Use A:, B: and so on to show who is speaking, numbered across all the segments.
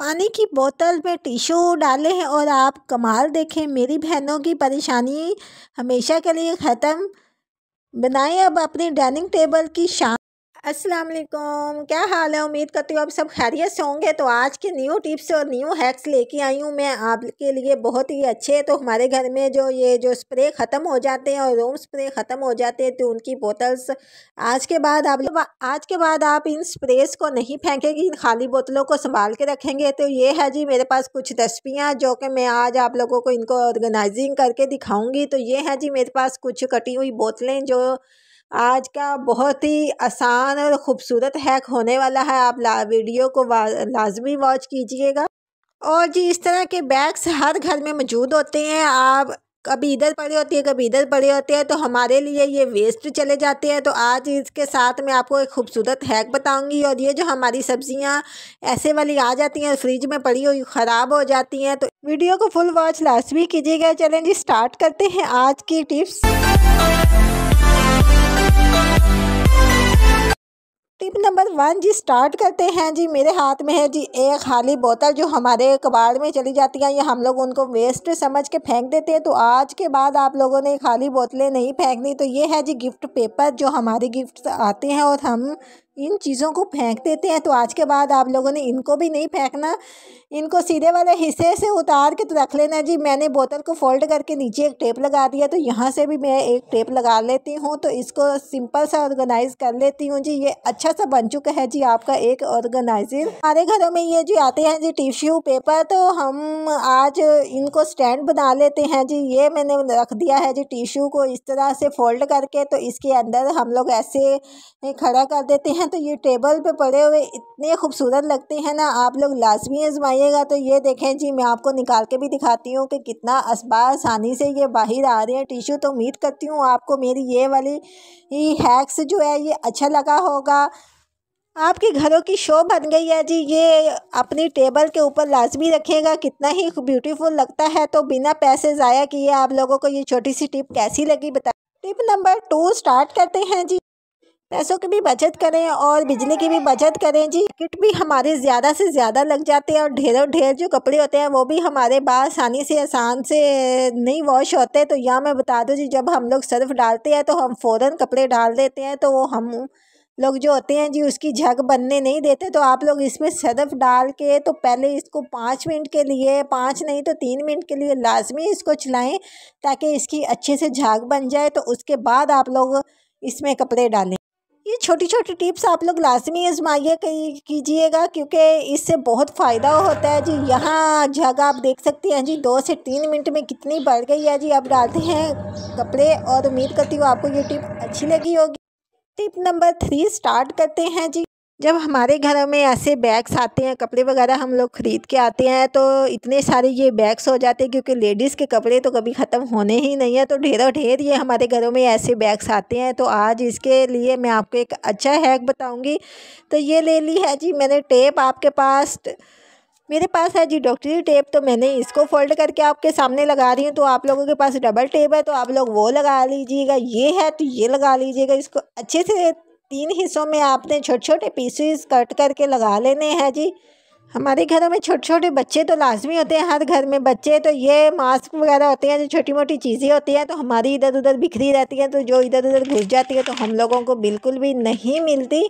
A: पानी की बोतल में टिशू डाले हैं और आप कमाल देखें मेरी बहनों की परेशानी हमेशा के लिए ख़त्म बनाएं अब अपनी डाइनिंग टेबल की शाम अस्सलाम वालेकुम क्या हाल है उम्मीद करती हूँ आप सब खैरियत से होंगे तो आज के न्यू टिप्स और न्यू हैक्स लेके आई हूँ मैं आपके लिए बहुत ही अच्छे तो हमारे घर में जो ये जो स्प्रे ख़त्म हो जाते हैं और रोम स्प्रे ख़त्म हो जाते हैं तो उनकी बोतल्स आज के बाद आप आज के बाद आप इन स्प्रेस को नहीं फेंकेंगे इन खाली बोतलों को संभाल के रखेंगे तो ये है जी मेरे पास कुछ दस्पियाँ जो कि मैं आज आप लोगों को इनको ऑर्गेनाइजिंग करके दिखाऊँगी तो ये है जी मेरे पास कुछ कटी हुई बोतलें जो आज का बहुत ही आसान और ख़ूबसूरत हैक होने वाला है आप ला वीडियो को लाजमी वॉच कीजिएगा और जी इस तरह के बैग्स हर घर में मौजूद होते हैं आप कभी इधर पड़े होते हैं कभी इधर पड़े होते हैं तो हमारे लिए ये वेस्ट चले जाते हैं तो आज इसके साथ मैं आपको एक खूबसूरत हैक बताऊंगी और ये जो हमारी सब्जियां ऐसे वाली आ जाती हैं फ्रिज में पड़ी हुई ख़राब हो जाती हैं तो वीडियो को फुल वॉच लास्ट भी कीजिएगा चलें जी स्टार्ट करते हैं आज की टिप्स टिप नंबर वन जी स्टार्ट करते हैं जी मेरे हाथ में है जी एक खाली बोतल जो हमारे कबाड़ में चली जाती है या हम लोग उनको वेस्ट समझ के फेंक देते हैं तो आज के बाद आप लोगों ने खाली बोतलें नहीं फेंकनी तो ये है जी गिफ्ट पेपर जो हमारे गिफ्ट आते हैं और हम इन चीज़ों को फेंक देते हैं तो आज के बाद आप लोगों ने इनको भी नहीं फेंकना इनको सीधे वाले हिस्से से उतार के तो रख लेना जी मैंने बोतल को फोल्ड करके नीचे एक टेप लगा दिया तो यहाँ से भी मैं एक टेप लगा लेती हूँ तो इसको सिंपल सा ऑर्गेनाइज कर लेती हूँ जी ये अच्छा सा बन चुका है जी आपका एक ऑर्गेनाइजर हमारे घरों में ये जो आते हैं जी टिश्यू पेपर तो हम आज इनको स्टैंड बना लेते हैं जी ये मैंने रख दिया है जी टिश्यू को इस तरह से फोल्ड करके तो इसके अंदर हम लोग ऐसे खड़ा कर देते हैं हैं तो ये टेबल पे पड़े हुए इतने खूबसूरत लगते हैं ना आप लोग लाजमी आजमाइएगा तो ये देखें जी मैं आपको निकाल के भी दिखाती हूँ कि कितना असबा आसानी से ये बाहर आ रहे हैं टिशू तो उम्मीद करती हूँ आपको मेरी ये वाली ही हैक्स जो है ये अच्छा लगा होगा आपके घरों की शो बन गई है जी ये अपनी टेबल के ऊपर लाजमी रखेगा कितना ही ब्यूटीफुल लगता है तो बिना पैसे ज़ाया किए आप लोगों को ये छोटी सी टिप कैसी लगी बता टिप नंबर टू स्टार्ट करते हैं जी पैसों की भी बचत करें और बिजली की भी बचत करें जी किट भी हमारे ज़्यादा से ज़्यादा लग जाते हैं और ढेरों ढेर जो कपड़े होते हैं वो भी हमारे बाल आसानी से आसान से नहीं वॉश होते तो यह मैं बता दूँ जी जब हम लोग सर्फ डालते हैं तो हम फ़ौरन कपड़े डाल देते हैं तो वो हम लोग जो होते हैं जी उसकी झग बनने नहीं देते तो आप लोग इसमें सर्फ डाल के तो पहले इसको पाँच मिनट के लिए पाँच नहीं तो तीन मिनट के लिए लाजमी इसको चलाएँ ताकि इसकी अच्छे से झाग बन जाए तो उसके बाद आप लोग इसमें कपड़े डालें ये छोटी छोटी टिप्स आप लोग लाजमी आजमाइए कीजिएगा क्योंकि इससे बहुत फ़ायदा होता है जी यहाँ जगह आप देख सकते हैं जी दो से तीन मिनट में कितनी बढ़ गई है जी आप डालते हैं कपड़े और उम्मीद करती हूँ आपको ये टिप अच्छी लगी होगी टिप नंबर थ्री स्टार्ट करते हैं जी जब हमारे घरों में ऐसे बैग्स आते हैं कपड़े वगैरह हम लोग ख़रीद के आते हैं तो इतने सारे ये बैग्स हो जाते हैं क्योंकि लेडीज़ के कपड़े तो कभी ख़त्म होने ही नहीं है तो ढेरों ढेर ये हमारे घरों में ऐसे बैग्स आते हैं तो आज इसके लिए मैं आपको एक अच्छा हैक बताऊँगी तो ये ले ली है जी मैंने टेप आपके पास तो मेरे पास है जी डॉक्टरी टेप तो मैंने इसको फोल्ड करके आपके सामने लगा रही हूँ तो आप लोगों के पास डबल टेप है तो आप लोग वो लगा लीजिएगा ये है तो ये लगा लीजिएगा इसको अच्छे से तीन हिस्सों में आपने छोटे छोटे पीसेस कट करके लगा लेने हैं जी हमारे घरों में छोटे छोटे बच्चे तो लाजमी होते हैं हर घर में बच्चे तो ये मास्क वगैरह होते हैं जो छोटी मोटी चीज़ें होती हैं तो हमारी इधर उधर बिखरी रहती हैं तो जो इधर उधर घुस जाती है तो हम लोगों को बिल्कुल भी नहीं मिलती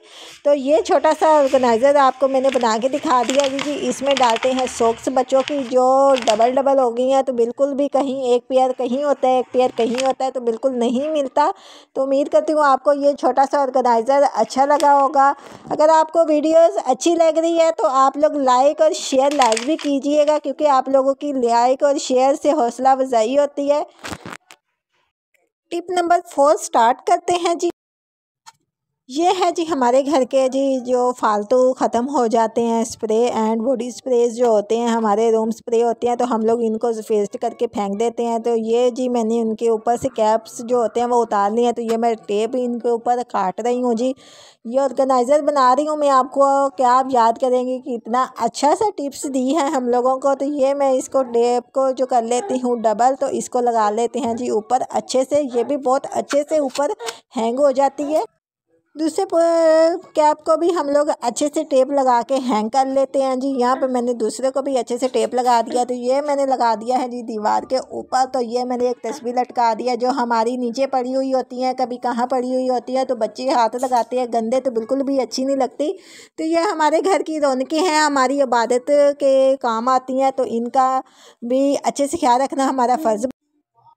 A: तो ये छोटा सा ऑर्गेनाइज़र आपको मैंने बना के दिखा दिया जी इसमें डालते हैं सॉक्स बच्चों की जो डबल डबल हो गई हैं तो बिल्कुल भी कहीं एक पेयर कहीं होता है एक पेयर कहीं होता है तो बिल्कुल नहीं मिलता तो उम्मीद करती हूँ आपको ये छोटा सा ऑर्गेनाइज़र अच्छा लगा होगा अगर आपको वीडियोज़ अच्छी लग रही है तो आप लोग लाइक और शेयर लाजमी कीजिएगा क्योंकि आप लोगों की लाइक और शेयर से हौसला अफजाई होती है टिप नंबर फोर स्टार्ट करते हैं जी ये है जी हमारे घर के जी जो फालतू ख़त्म हो जाते हैं स्प्रे एंड बॉडी स्प्रेज जो होते हैं हमारे रूम स्प्रे होते हैं तो हम लोग इनको फेस्ट करके फेंक देते हैं तो ये जी मैंने उनके ऊपर से कैप्स जो होते हैं वो उतार लिए हैं तो ये मैं टेप इनके ऊपर काट रही हूँ जी ये ऑर्गेनाइज़र बना रही हूँ मैं आपको क्या आप याद करेंगे कि इतना अच्छा सा टिप्स दी है हम लोगों को तो ये मैं इसको टेप को जो कर लेती हूँ डबल तो इसको लगा लेते हैं जी ऊपर अच्छे से ये भी बहुत अच्छे से ऊपर हैंग हो जाती है दूसरे कैप को भी हम लोग अच्छे से टेप लगा के हैंग कर लेते हैं जी यहाँ पे मैंने दूसरे को भी अच्छे से टेप लगा दिया तो ये मैंने लगा दिया है जी दीवार के ऊपर तो ये मैंने एक तस्वीर लटका दिया जो हमारी नीचे पड़ी हुई होती है कभी कहाँ पड़ी हुई होती है तो बच्चे हाथ लगाते हैं गंदे तो बिल्कुल भी अच्छी नहीं लगती तो ये हमारे घर की रौनकें हैं हमारी इबादत के काम आती हैं तो इनका भी अच्छे से ख्याल रखना हमारा फ़र्ज़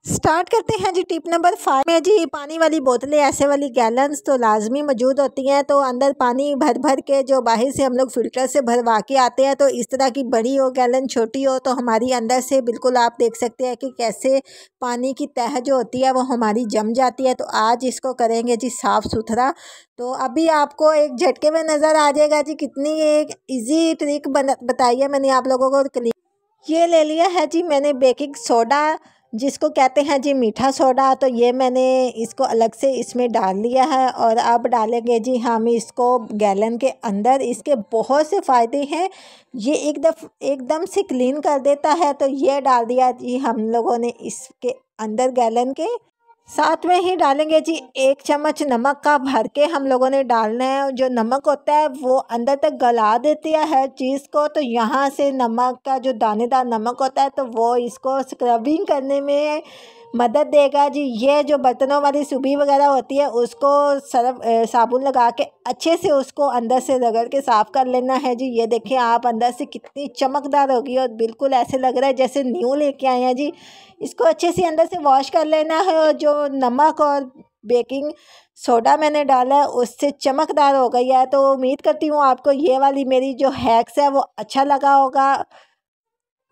A: स्टार्ट करते हैं जी टिप नंबर फाइव में जी पानी वाली बोतलें ऐसे वाली गैलन्स तो लाजमी मौजूद होती हैं तो अंदर पानी भर भर के जो बाहर से हम लोग फिल्टर से भरवा के आते हैं तो इस तरह की बड़ी हो गैलन छोटी हो तो हमारी अंदर से बिल्कुल आप देख सकते हैं कि कैसे पानी की तह जो होती है वो हमारी जम जाती है तो आज इसको करेंगे जी साफ़ सुथरा तो अभी आपको एक झटके में नज़र आ जाएगा जी कितनी एक ईजी ट्रिक बताई है मैंने आप लोगों को ये ले लिया है जी मैंने बेकिंग सोडा जिसको कहते हैं जी मीठा सोडा तो ये मैंने इसको अलग से इसमें डाल लिया है और अब डालेंगे जी हम इसको गैलन के अंदर इसके बहुत से फ़ायदे हैं ये एकदम एकदम से क्लीन कर देता है तो ये डाल दिया जी हम लोगों ने इसके अंदर गैलन के साथ में ही डालेंगे जी एक चम्मच नमक का भर के हम लोगों ने डालना है जो नमक होता है वो अंदर तक गला देती है चीज़ को तो यहाँ से नमक का जो दानेदार नमक होता है तो वो इसको स्क्रबिंग करने में मदद देगा जी ये जो बर्तनों वाली सूबी वगैरह होती है उसको सरफ साबुन लगा के अच्छे से उसको अंदर से रगड़ के साफ़ कर लेना है जी ये देखिए आप अंदर से कितनी चमकदार होगी और बिल्कुल ऐसे लग रहा है जैसे न्यू लेके आए हैं जी इसको अच्छे से अंदर से वॉश कर लेना है और जो नमक और बेकिंग सोडा मैंने डाला है उससे चमकदार हो गई है तो उम्मीद करती हूँ आपको ये वाली मेरी जो हैक्स है वो अच्छा लगा होगा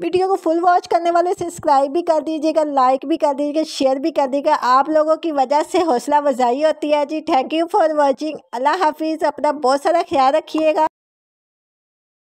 A: वीडियो को फुल वॉच करने वाले सब्सक्राइब भी कर दीजिएगा लाइक भी कर दीजिएगा शेयर भी कर दीजिएगा आप लोगों की वजह से हौसला अफजाई होती है जी thank you for watching Allah हाफिज़ अपना बहुत सारा ख्याल रखिएगा